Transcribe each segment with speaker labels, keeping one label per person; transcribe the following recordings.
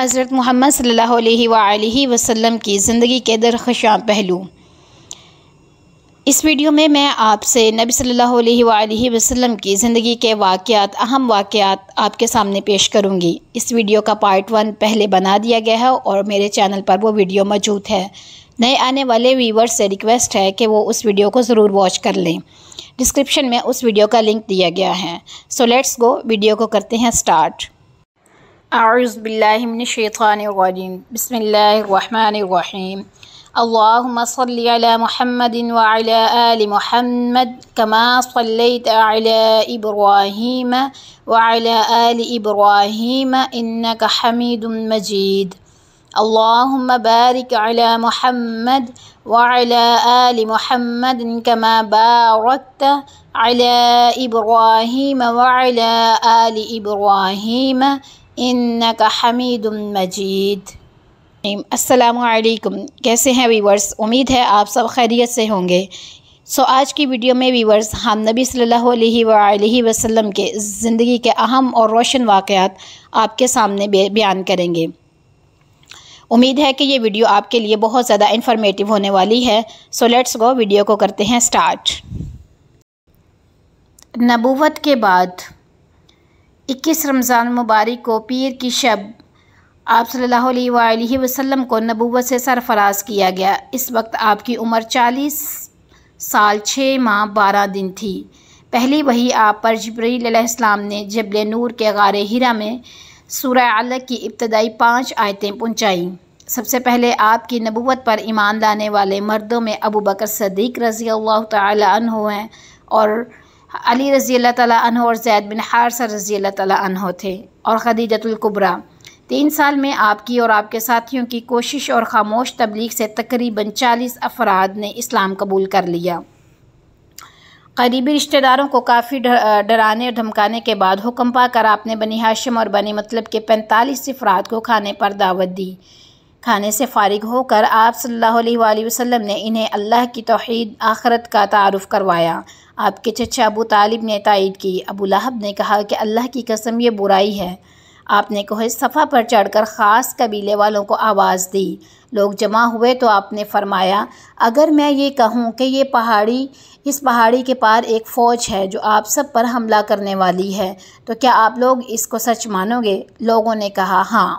Speaker 1: हज़रत मोहम्मद सल्लल्लाहु अलैहि वसल्लम की ज़िंदगी के दरखशां पहलू इस वीडियो में मैं आपसे नबी सल्लल्लाहु अलैहि वसल्लम की ज़िंदगी के वाक़ात अहम वाक़ात आपके सामने पेश करूँगी इस वीडियो का पार्ट वन पहले बना दिया गया है और मेरे चैनल पर वो वीडियो मौजूद है नए आने वाले व्यूवर्स से रिक्वेस्ट है कि वो उस वीडियो को ज़रूर वॉच कर लें डिस्क्रिप्शन में उस वीडियो का लिंक दिया गया है सो लेट्स गो वीडियो को करते हैं स्टार्ट أعوذ بالله من الشيطان الرجيم بسم الله الرحمن الرحيم اللهم صل على محمد وعلى آل محمد كما صليت على إبراهيم وعلى آل إبراهيم إنك حميد مجيد اللهم بارك على محمد وعلى آل محمد كما باركت على إبراهيم وعلى آل إبراهيم इन का हमीद मजीद असलकम कैसे हैं वीवर्स उम्मीद है आप सब खैरियत से होंगे सो आज की वीडियो में वीवर्स हम नबी सल्लल्लाहु अलैहि वसल्लम के ज़िंदगी के अहम और रोशन वाक़ात आपके सामने बयान करेंगे उम्मीद है कि ये वीडियो आपके लिए बहुत ज़्यादा इन्फॉर्मेटिव होने वाली है सो लेट्स गो वीडियो को करते हैं स्टार्ट नबूवत के बाद इक्कीस रमज़ान मुबारक को पीर की शब आप सल्लल्लाहु अलैहि वसल्लम को नबूवत से सरफराज किया गया इस वक्त आपकी उम्र चालीस साल छः माह बारह दिन थी पहली वही आप पर जबरीसम ने जबल नूर के गार हिरा में सूर्य अलग की इब्तदाई पाँच आयतें पहुँचाईं सबसे पहले आपकी नबूवत पर ईमान लाने वाले मर्दों में अबू बकर सदीक रज़ी अल्लाह तन हैं और अली रज़ी अल्लाह तह और जैद बिन हारसा रज़ी अल्लाह अनह थे और ख़दीजतुल्कुबरा तीन साल में आपकी और आपके साथियों की कोशिश और ख़ामोश तबलीग से तकरीबन चालीस अफराद ने इस्लाम कबूल कर लिया करीबी रिश्तेदारों को काफ़ी डराने और धमकाने के बाद हुक्म पाकर आपने बनी हाशम और बनी मतलब के पैंतालीस अफराद को खाने पर दावत दी खाने से फारिग होकर आप सल्लल्लाहु अलैहि वसल्लम ने इन्हें अल्लाह की तोहद आखरत का तारफ़ करवाया आपके चचा अबू तालिब ने तइद की अबू लहब ने कहा कि अल्लाह की कसम ये बुराई है आपने कोहे सफ़ा पर चढ़कर ख़ास कबीले वालों को आवाज़ दी लोग जमा हुए तो आपने फरमाया अगर मैं ये कहूँ कि ये पहाड़ी इस पहाड़ी के पार एक फ़ौज है जो आप सब पर हमला करने वाली है तो क्या आप लोग इसको सच मानोगे लोगों ने कहा हाँ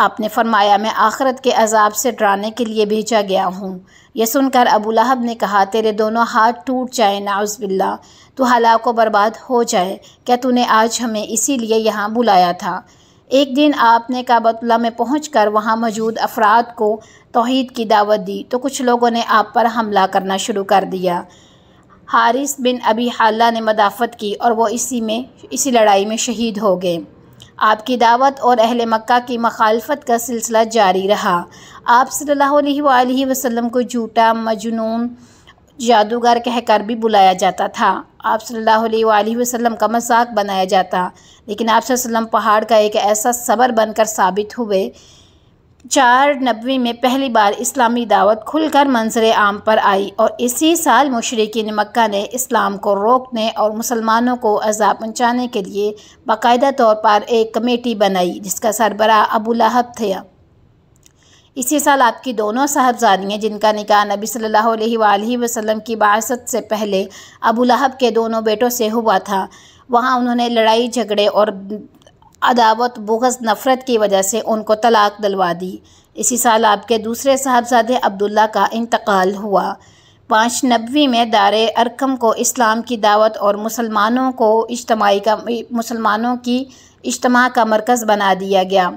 Speaker 1: आपने फरमाया मैं आखरत के अजाब से डराने के लिए भेजा गया हूँ यह सुनकर अबू लहब ने कहा तेरे दोनों हाथ टूट जाए नाउज़बिल्ला तो हालात को बर्बाद हो जाए क्या तूने आज हमें इसीलिए यहाँ बुलाया था एक दिन आपने काबतुल्ला में पहुँच कर वहाँ मौजूद अफराद को तोहद की दावत दी तो कुछ लोगों ने आप पर हमला करना शुरू कर दिया हारिस बिन अबी हाला ने मदाफ़त की और वो इसी में इसी लड़ाई में शहीद हो गए आपकी दावत और अहल मक्का की मखालफत का सिलसिला जारी रहा आप सल्ला अलैहि को झूठा मजनून जादूगर कहकर भी बुलाया जाता था आप सल्ला अलैहि का मजाक बनाया जाता लेकिन आप पहाड़ का एक ऐसा सबर बनकर साबित हुए चार नब्बे में पहली बार इस्लामी दावत खुलकर मंजर आम पर आई और इसी साल मशरकिन मक्का ने इस्लाम को रोकने और मुसलमानों को अजाब पहुँचाने के लिए बाकायदा तौर पर एक कमेटी बनाई जिसका सरबरा अबू लहब थे इसी साल आपकी दोनों साहबजादियाँ जिनका निकाह नबी सल्लल्लाहु वसलम की बासत से पहले अबू लहब के दोनों बेटों से हुआ था वहाँ उन्होंने लड़ाई झगड़े और अदावत बुगस नफ़रत की वजह से उनको तलाक दिलवा दी इसी साल आपके दूसरे साहबजादे अब्दुल्ला का इंतकाल हुआ पाँच नबी में दार अरकम को इस्लाम की दावत और मुसलमानों को इज्तमाही का मुसलमानों की इज्तम का मरकज़ बना दिया गया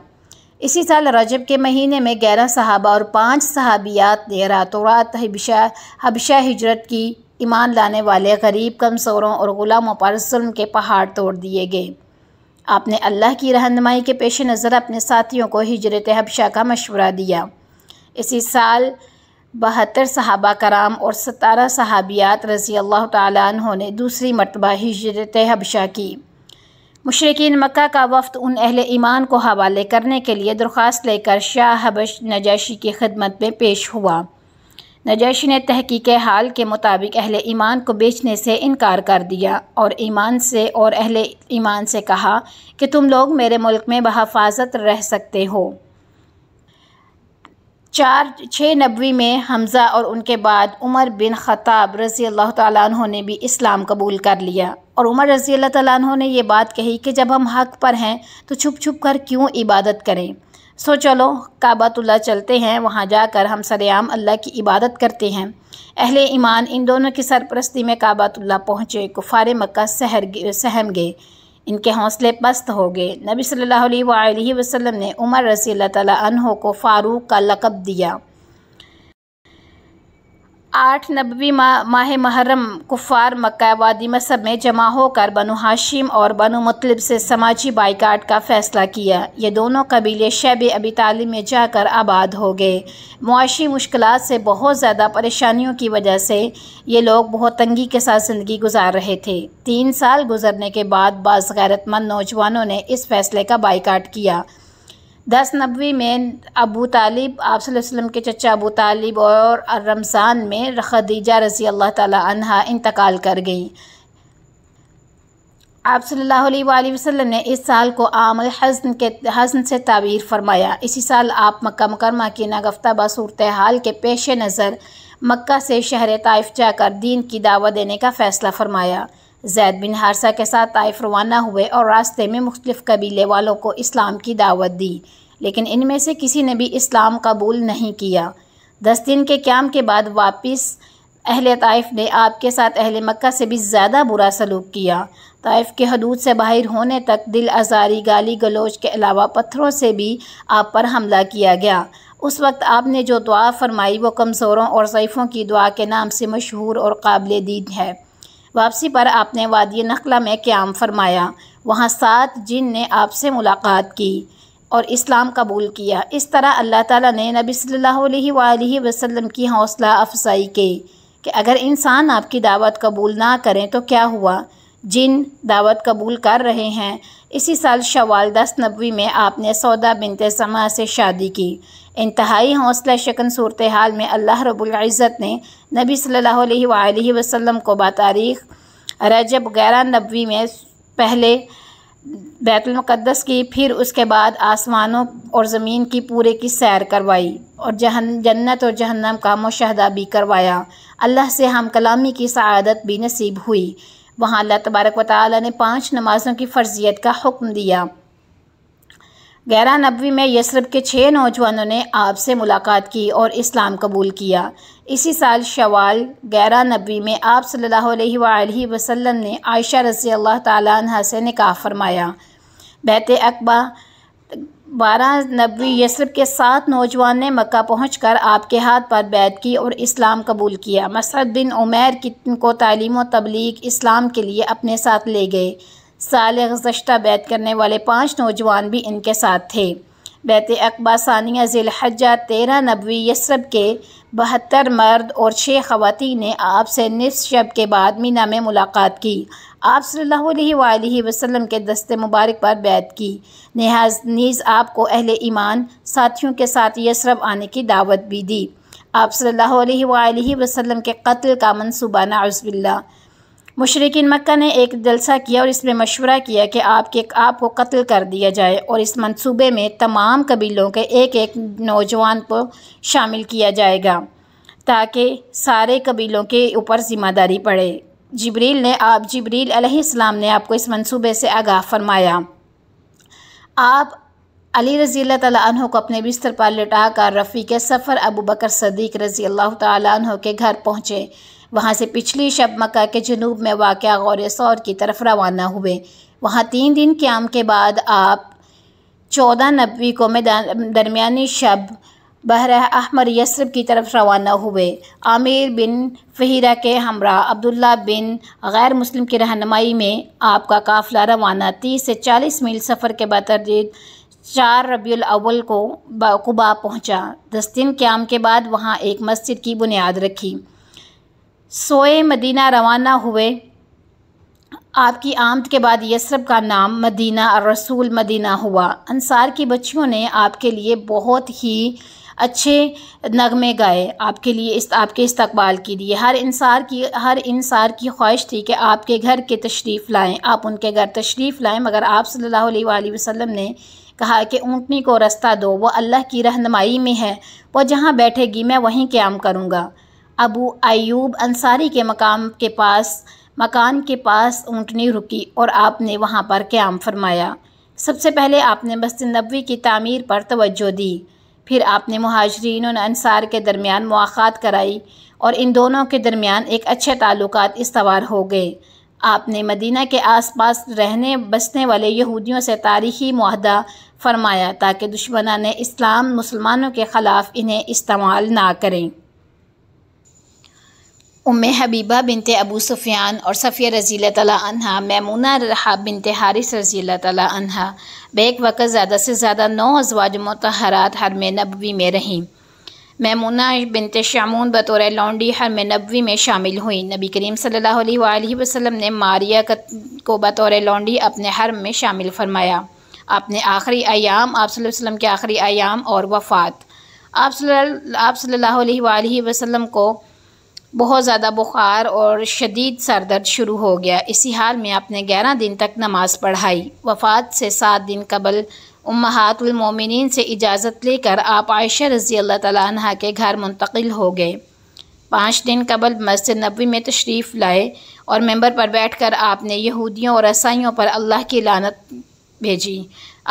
Speaker 1: इसी साल रजब के महीने में ग्यारह साहबा और पाँच सहाबियात ने रातों रात हबशा हबशा हजरत की ईमान लाने वाले गरीब कमसोरों और ग़ुलामों पर जुल्म के पहाड़ तोड़ दिए गए आपने अल्लाह की रहनमाई के पेश नज़र अपने साथियों को हिजरत हबशा का मशवरा दिया इसी साल बहत्तर सहाबा कराम और सतारह सहाबियात रज़ी अल्लाह तहों ने दूसरी मरतबा हिजरत हबशा की मशरकिन मक्का का वफ्त उन अहल ईमान को हवाले करने के लिए दरख्वास्त लेकर शाह हबश नजाशी की खदमत में पेश हुआ नजैशी ने तहकीक हाल के मुताबिक अहले ईमान को बेचने से इनकार कर दिया और ईमान से और अहल ईमान से कहा कि तुम लोग मेरे मुल्क में बहफाजत रह सकते हो चार छः नबी में हमज़ा और उनके बाद उमर बिन ख़ताब रज़ी अल्लाह तु ने भी इस्लाम कबूल कर लिया और उमर रज़ी अल्लाह तु ने यह बात कही कि जब हम हक़ पर हैं तो छुप छुप कर क्यों इबादत करें सो चलो काबातुल्ला चलते हैं वहाँ जाकर हम सरेआम अल्लाह की इबादत करते हैं अहले ईमान इन दोनों की सरपरस्ती में काबातुल्ला पहुँचे कुफार मक्का सहर सहम गए इनके हौसले पस्त हो गए नबी सल्लल्लाहु अलैहि वसल्लम ने उमर रसी अल्लाह को फ़ारूक का लकब दिया आठ नबी माह महरम कुफार मक्का वादी मसब में जमा होकर बनु हाशिम और बनु मतलब से समाजी बाइकाट का फ़ैसला किया ये दोनों कबीले शैब अबी तालीम में जाकर आबाद हो गए मुआशी मुश्किल से बहुत ज़्यादा परेशानियों की वजह से ये लोग बहुत तंगी के साथ ज़िंदगी गुजार रहे थे तीन साल गुजरने के बाद बाज़ गैरतमंद नौजवानों ने इस फैसले का बाइकाट किया दस नबी में अबू तालिब आप वसल्लम के चचा अबू तालिब और रमज़ान में खदीजा रसी अल्लाह तहा इंतकाल कर गई आप सल्ला अलैहि ने इस साल को आम हसन के हसन से ताबीर फरमाया इसी साल आप मक्का मकरमा की नागफ्ता सूरत हाल के पेश नज़र मक्का से शहर ताइफ जाकर दीन की दावा देने का फ़ैसला फरमाया जैद बिन हारसा के साथ ताइफ रवाना हुए और रास्ते में मुख्तलिफ कबीले वालों को इस्लाम की दावत दी लेकिन इनमें से किसी ने भी इस्लाम कबूल नहीं किया दस दिन के क्याम के बाद वापस अहल ताइफ ने आपके साथ अहल मक्का से भी ज़्यादा बुरा सलूक किया ताइफ के हदूद से बाहर होने तक दिल आज़ारी गाली गलोच के अलावा पत्थरों से भी आप पर हमला किया गया उस वक्त आपने जो दुआ फरमाई वो कमज़ोरों और ज़यफ़ों की दुआ के नाम से मशहूर और काबिल दीद है वापसी पर आपने वादी नखला में क्याम फरमाया वहाँ सात जिन ने आपसे मुलाकात की और इस्लाम कबूल किया इस तरह अल्लाह ताला ने नबी सल्लल्लाहु अलैहि वसल्लम की हौसला अफजाई की कि अगर इंसान आपकी दावत कबूल ना करें तो क्या हुआ जिन दावत कबूल कर रहे हैं इसी साल शवाल दस नबी में आपने सौदा बिनत समा से शादी की इंतहाई हौसला शकन सूरत हाल में अल्लाह रबुल्ज़त ने नबी सल्लल्लाहु अलैहि वसल्लम को बातारीख रजब ग्यारह नबी में पहले बैतुलमक़दस की फिर उसके बाद आसमानों और ज़मीन की पूरे की सैर करवाई और जहन जन्नत और जहन्नम का मुशाह भी करवाया अल्लाह से हम कलामी की सआदत भी नसीब हुई वहाँ अल्लाह तबारक व ने पाँच नमाजों की फ़र्जियत का हुक्म दिया ग्यारह नबी में यसरब के छः नौजवानों ने आपसे मुलाकात की और इस्लाम कबूल किया इसी साल शवाल ग्यारह नबी में आप सल्लल्लाहु अलैहि वसल्लम ने आयशा रसी अल्लाह ताला से निकाह फरमाया बैत अकबा बारह नबी यसरब के सात नौजवान ने मक्का पहुंचकर आपके हाथ पर बैत की और इस्लाम कबूल किया मसद बिन उमैर को तालीम व तबलीग इस्लाम के लिए अपने साथ ले गए साल गुजशत बैत करने वाले पाँच नौजवान भी इनके साथ थे बैत अकबा सानिया ज़िलहजा तेरह नबी यसरब के बहत्तर मर्द और छः ख़वान ने आपसे निस शब के बाद मीना में मुलाकात की आप सल्लल्लाहु अलैहि वसल्लम के दस्ते मुबारक पर बैत की नहाज नीज़ आपको अहल ईमान साथियों के साथ यसरब आने की दावत भी दी आप सल्लल्लाहु अलैहि वसल्लम के कत्ल का मनसूबा नाउज़बिल्ला मशरकिन मक्का ने एक जलसा किया और इसमें मशवरा किया कि आपके आपको कत्ल कर दिया जाए और इस मंसूबे में तमाम कबीलों के एक एक नौजवान को शामिल किया जाएगा ताकि सारे कबीलों के ऊपर ज़िम्मेदारी पड़े जबरील ने आप जबरील अलैहिस्सलाम ने आपको इस मंसूबे से आगाह फरमाया आप अली रज़ी अल्लाह को अपने बिस्तर पर लिटा कर रफ़ी के सफ़र अबू बकर सदीक रज़ी अल्लाह तह के घर पहुँचे वहाँ से पिछली शब मक्का के जनूब में वाक़ गौर सौर की तरफ रवाना हुए वहाँ तीन दिन क्याम के बाद आप चौदह नबी को मैदान दरमिया शब बहरा अहमर यसरब की तरफ रवाना हुए आमिर बिन फहरा के हमरा अब्दुल्ला बिन गैर मुस्लिम की रहनमाई में आपका काफिला रवाना तीस से चालीस मील सफ़र के बतरदीद चार रबी अव्वल को कुबा पहुँचा दस दिन क्याम के बाद वहाँ एक मस्जिद की बुनियाद रखी सोए मदीना रवाना हुए आपकी आमद के बाद यसरब का नाम मदीना और रसूल मदीना हुआ अंसार की बच्चियों ने आपके लिए बहुत ही अच्छे नगमे गाए आपके लिए इस आपके इस्तकबाल के लिए हर इंसार की हर इंसार की ख्वाहिश थी कि आपके घर के तशरीफ़ लाएँ आप उनके घर तशरीफ़ लाएँ मगर आप सल्ला वसम ने कहा कि ऊँटनी को रास्ता दो वो अल्लाह की रहनमाई में है वो जहाँ बैठेगी मैं वहीं क्याम करूँगा अबू अयूब अंसारी के मकाम के पास मकान के पास ऊँटनी रुकी और आपने वहाँ पर क्याम फरमाया सबसे पहले आपने बस्ती नबी की तमीर पर तवज्जो दी फिर आपने महाजरीन और अनसार के दरमियान मुआक़ात कराई और इन दोनों के दरमियान एक अच्छे ताल्लुक इस्तवार हो गए आपने मदीना के आसपास रहने बसने वाले यहूदियों से तारीखी माहदा फरमाया ताकि दुश्मना ने इस्लाम मुसलमानों के ख़िलाफ़ इन्हें इस्तेमाल ना करें Umm Habiba bint Abu Sufyan और सफ़िया रज़ी तह मैमूना रहा बिनत हारिस रज़ी तह बेक वक़्त ज़्यादा से ज़्यादा नौ अजवाज मतहरात हरम नबवी में रहीं मैमूना बिनत शामून बतौर लौंडी हरम नबवी में शामिल हुई नबी करीम सल्ला वसलम ने मारिया को बतौर लौंडी अपने हरम में शामिल फरमाया अपने आखिरी आयाम आप वसम के आखिरी आयाम और वफ़ात आप आप सल्लल्लाहु अलैहि वसल्लम को बहुत ज़्यादा बुखार और शदीद सर दर्द शुरू हो गया इसी हाल में आपने ग्यारह दिन तक नमाज़ पढ़ाई वफ़ात से सात दिन कबल उमहातुलमोमिन से इजाज़त लेकर आप आयशा रज़ी अल्लाह तह के घर मुंतकिल हो गए पाँच दिन कबल मस्जिद नबी में तशरीफ़ लाए और मेम्बर पर बैठ कर आपने यहूदियों और रसाइयों पर अल्लाह की लानत भेजी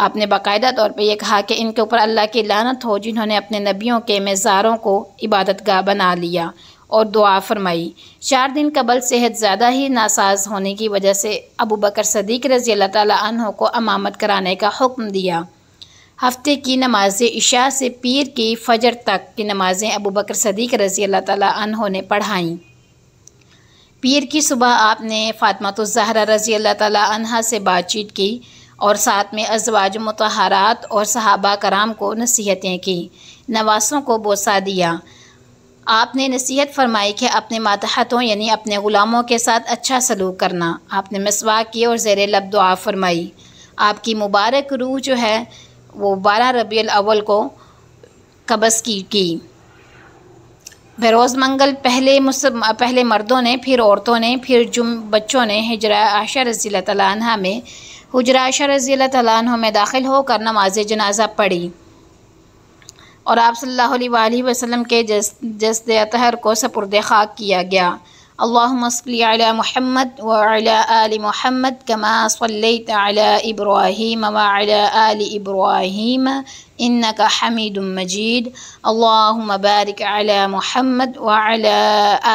Speaker 1: आपने बाकायदा तौर पर यह कहा कि इनके ऊपर अल्लाह की लानत हो जिन्होंने अपने नबियों के मज़ारों को इबादत गाह बना लिया और दुआ फरमाई चार दिन कबल सेहत ज़्यादा ही नासाज होने की वजह से अबू बकर सदीक रजी अल्लाह तहों को अमामत कराने का हुक्म दिया हफ्ते की नमाज इशा से पीर की फजर तक की नमाज़ें अबू बकर सदीक रजी अल्लाह तहों ने पढ़ाईं पीर की सुबह आपने फ़ातमा तो ज़हरा रजी अल्लाह तहा से बातचीत की और साथ में अजवाज मतहारात और सहाबा कराम को नसीहतें की नवासों को बोसा दिया आपने नसीहत फरमाई कि अपने मातहतों यानी अपने ग़ुलामों के साथ अच्छा सलूक करना आपने मसवा किए और ज़ेर लब दुआ फरमाई आपकी मुबारक रूह जो है वो बारह रबी अव्वल को कबस की की बरोज़ मंगल पहले पहले मर्दों ने फिर औरतों ने फिर जुम बच्चों ने हजरा आशा रज़ी तला में हजरा आशा रज़ी तला में दाखिल होकर नमाज जनाजा पढ़ी اور آپ صلی اللہ علیہ وآلہ وسلم کے جسد اطہر کو سپرد خاک کیا گیا اللہم صلی علی محمد وعلی آل محمد کما صلیت علی ابراہیم وعلی آل ابراہیم انکا حمید مجید اللہم بارک علی محمد وعلی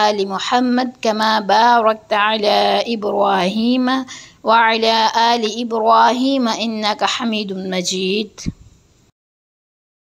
Speaker 1: آل محمد کما بارکت علی ابراہیم وعلی آل ابراہیم انکا حمید مجید